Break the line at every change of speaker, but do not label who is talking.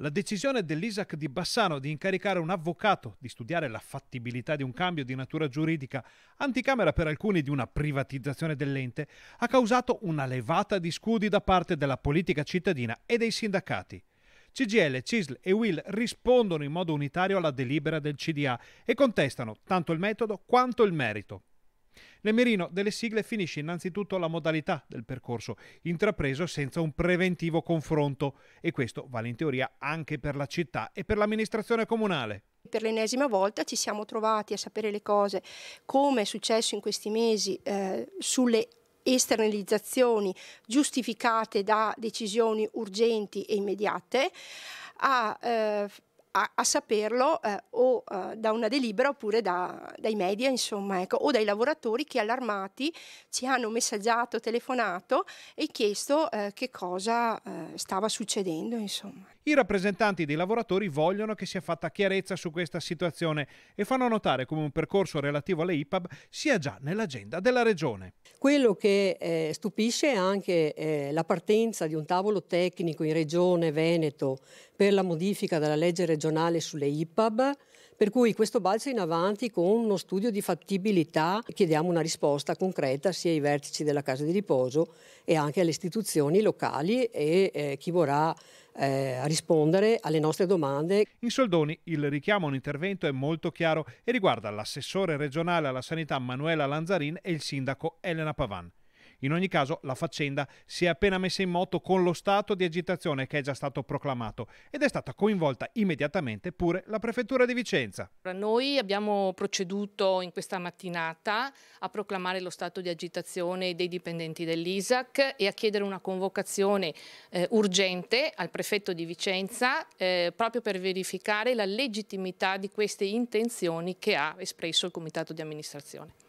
La decisione dell'ISAC di Bassano di incaricare un avvocato di studiare la fattibilità di un cambio di natura giuridica, anticamera per alcuni di una privatizzazione dell'ente, ha causato una levata di scudi da parte della politica cittadina e dei sindacati. CGL, CISL e WIL rispondono in modo unitario alla delibera del CDA e contestano tanto il metodo quanto il merito. Nel mirino delle sigle finisce innanzitutto la modalità del percorso, intrapreso senza un preventivo confronto e questo vale in teoria anche per la città e per l'amministrazione comunale.
Per l'ennesima volta ci siamo trovati a sapere le cose come è successo in questi mesi eh, sulle esternalizzazioni giustificate da decisioni urgenti e immediate a eh, a, a saperlo eh, o eh, da una delibera oppure da, dai media, insomma, ecco, o dai lavoratori che allarmati ci hanno messaggiato, telefonato e chiesto eh, che cosa eh, stava succedendo. Insomma.
I rappresentanti dei lavoratori vogliono che sia fatta chiarezza su questa situazione e fanno notare come un percorso relativo alle IPAB sia già nell'agenda della Regione.
Quello che eh, stupisce è anche eh, la partenza di un tavolo tecnico in Regione Veneto per la modifica della legge regionale regionale sulle IPAB, per cui questo balzo in avanti con uno studio di fattibilità chiediamo una risposta concreta sia ai vertici della casa di riposo e anche alle istituzioni locali e eh, chi vorrà eh,
rispondere alle nostre domande. In soldoni il richiamo a un intervento è molto chiaro e riguarda l'assessore regionale alla sanità Manuela Lanzarin e il sindaco Elena Pavan. In ogni caso, la faccenda si è appena messa in moto con lo stato di agitazione che è già stato proclamato ed è stata coinvolta immediatamente pure la Prefettura di Vicenza.
Noi abbiamo proceduto in questa mattinata a proclamare lo stato di agitazione dei dipendenti dell'ISAC e a chiedere una convocazione eh, urgente al prefetto di Vicenza eh, proprio per verificare la legittimità di queste intenzioni che ha espresso il comitato di amministrazione.